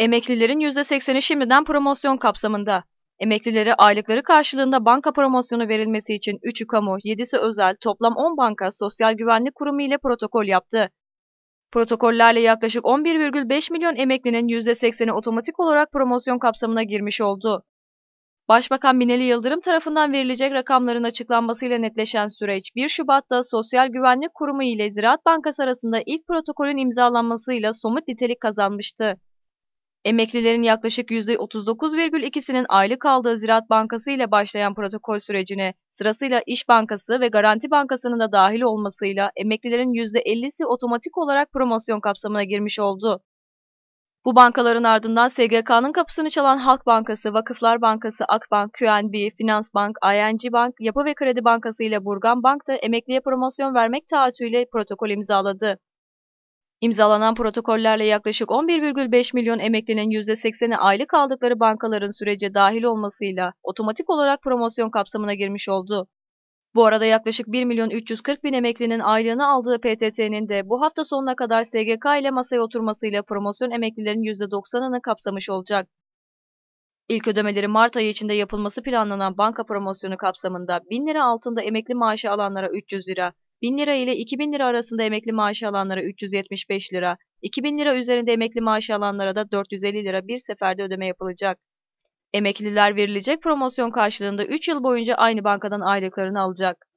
Emeklilerin %80'i şimdiden promosyon kapsamında. Emeklilere aylıkları karşılığında banka promosyonu verilmesi için 3'ü kamu, 7'si özel, toplam 10 banka Sosyal Güvenlik Kurumu ile protokol yaptı. Protokollerle yaklaşık 11,5 milyon emeklinin %80'i otomatik olarak promosyon kapsamına girmiş oldu. Başbakan Binali Yıldırım tarafından verilecek rakamların açıklanmasıyla netleşen süreç 1 Şubat'ta Sosyal Güvenlik Kurumu ile Ziraat Bankası arasında ilk protokolün imzalanmasıyla somut nitelik kazanmıştı. Emeklilerin yaklaşık %39,2'sinin aylık aldığı Ziraat Bankası ile başlayan protokol sürecine sırasıyla İş Bankası ve Garanti Bankası'nın da dahil olmasıyla emeklilerin %50'si otomatik olarak promosyon kapsamına girmiş oldu. Bu bankaların ardından SGK'nın kapısını çalan Halk Bankası, Vakıflar Bankası, Akbank, QNB, Finansbank, ING Bank, Yapı ve Kredi Bankası ile Burgan Bank da emekliye promosyon vermek taahhütüyle protokol imzaladı. İmzalanan protokollerle yaklaşık 11,5 milyon emeklinin %80'i aylık aldıkları bankaların sürece dahil olmasıyla otomatik olarak promosyon kapsamına girmiş oldu. Bu arada yaklaşık 1 milyon 340 bin emeklinin aylığını aldığı PTT'nin de bu hafta sonuna kadar SGK ile masaya oturmasıyla promosyon emeklilerin %90'ını kapsamış olacak. İlk ödemeleri Mart ayı içinde yapılması planlanan banka promosyonu kapsamında 1000 lira altında emekli maaşı alanlara 300 lira, 1000 lira ile 2000 lira arasında emekli maaşı alanlara 375 lira, 2000 lira üzerinde emekli maaşı alanlara da 450 lira bir seferde ödeme yapılacak. Emekliler verilecek promosyon karşılığında 3 yıl boyunca aynı bankadan aylıklarını alacak.